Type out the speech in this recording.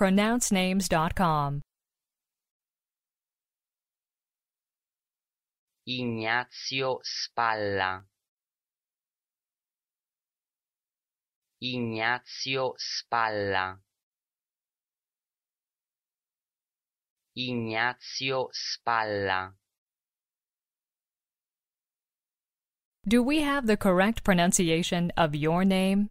pronouncenames.com. Ignazio Spalla Ignazio Spalla Ignazio Spalla Do we have the correct pronunciation of your name?